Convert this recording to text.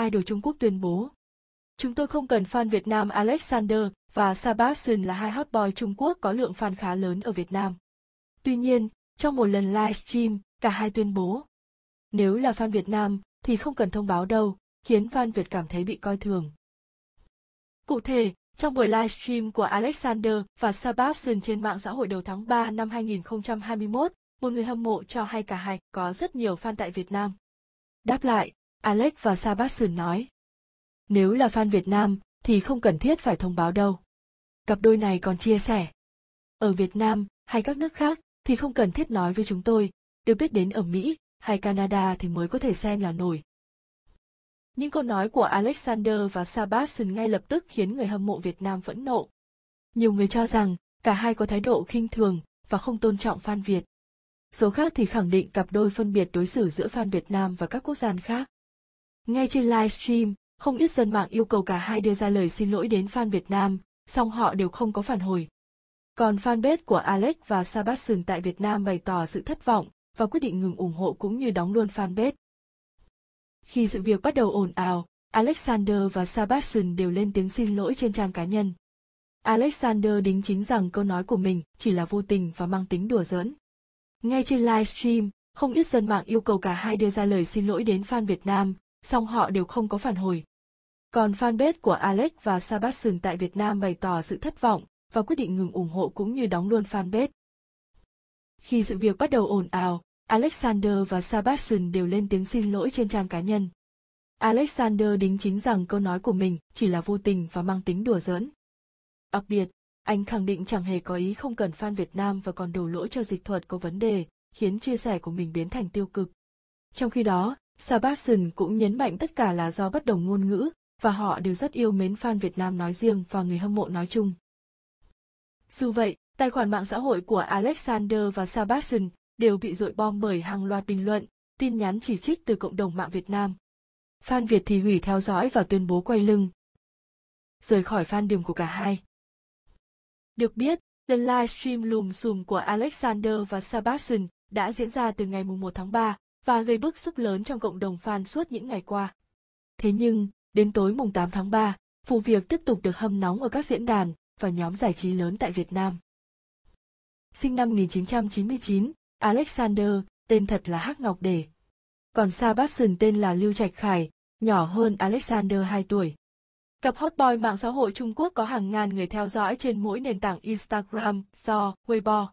idol Trung Quốc tuyên bố. Chúng tôi không cần fan Việt Nam Alexander và Sebastian là hai hot boy Trung Quốc có lượng fan khá lớn ở Việt Nam. Tuy nhiên, trong một lần livestream, cả hai tuyên bố. Nếu là fan Việt Nam thì không cần thông báo đâu, khiến fan Việt cảm thấy bị coi thường. Cụ thể, trong buổi livestream của Alexander và Sebastian trên mạng xã hội đầu tháng 3 năm 2021, một người hâm mộ cho hay cả hai có rất nhiều fan tại Việt Nam. Đáp lại, Alex và Sebastian nói. Nếu là fan Việt Nam thì không cần thiết phải thông báo đâu. Cặp đôi này còn chia sẻ. Ở Việt Nam hay các nước khác thì không cần thiết nói với chúng tôi, được biết đến ở Mỹ hay Canada thì mới có thể xem là nổi. Những câu nói của Alexander và Sebastian ngay lập tức khiến người hâm mộ Việt Nam phẫn nộ. Nhiều người cho rằng cả hai có thái độ khinh thường và không tôn trọng fan Việt. Số khác thì khẳng định cặp đôi phân biệt đối xử giữa fan Việt Nam và các quốc gia khác. Ngay trên livestream, không ít dân mạng yêu cầu cả hai đưa ra lời xin lỗi đến fan Việt Nam, song họ đều không có phản hồi. Còn fanpage của Alex và Sebastian tại Việt Nam bày tỏ sự thất vọng và quyết định ngừng ủng hộ cũng như đóng luôn fanpage. Khi sự việc bắt đầu ồn ào, Alexander và Sebastian đều lên tiếng xin lỗi trên trang cá nhân. Alexander đính chính rằng câu nói của mình chỉ là vô tình và mang tính đùa giỡn. Ngay trên livestream, không ít dân mạng yêu cầu cả hai đưa ra lời xin lỗi đến fan Việt Nam, song họ đều không có phản hồi. Còn fanpage của Alex và Sebastian tại Việt Nam bày tỏ sự thất vọng và quyết định ngừng ủng hộ cũng như đóng luôn fanpage. Khi sự việc bắt đầu ồn ào, Alexander và Sebastian đều lên tiếng xin lỗi trên trang cá nhân. Alexander đính chính rằng câu nói của mình chỉ là vô tình và mang tính đùa giỡn. Đặc biệt, anh khẳng định chẳng hề có ý không cần fan Việt Nam và còn đổ lỗi cho dịch thuật có vấn đề, khiến chia sẻ của mình biến thành tiêu cực. Trong khi đó, Sebastian cũng nhấn mạnh tất cả là do bất đồng ngôn ngữ và họ đều rất yêu mến fan Việt Nam nói riêng và người hâm mộ nói chung. Dù vậy, tài khoản mạng xã hội của Alexander và Sebastian đều bị dội bom bởi hàng loạt bình luận, tin nhắn chỉ trích từ cộng đồng mạng Việt Nam. Fan Việt thì hủy theo dõi và tuyên bố quay lưng. Rời khỏi fan đường của cả hai. Được biết, lần livestream lùm xùm của Alexander và Sebastian đã diễn ra từ ngày 1 tháng 3 và gây bức xúc lớn trong cộng đồng fan suốt những ngày qua. Thế nhưng, đến tối mùng 8 tháng 3, vụ việc tiếp tục được hâm nóng ở các diễn đàn và nhóm giải trí lớn tại Việt Nam. Sinh năm 1999, Alexander, tên thật là Hắc Ngọc Đề. Còn Sebastian tên là Lưu Trạch Khải, nhỏ hơn Alexander 2 tuổi. Cặp hot boy mạng xã hội Trung Quốc có hàng ngàn người theo dõi trên mỗi nền tảng Instagram, do Weibo,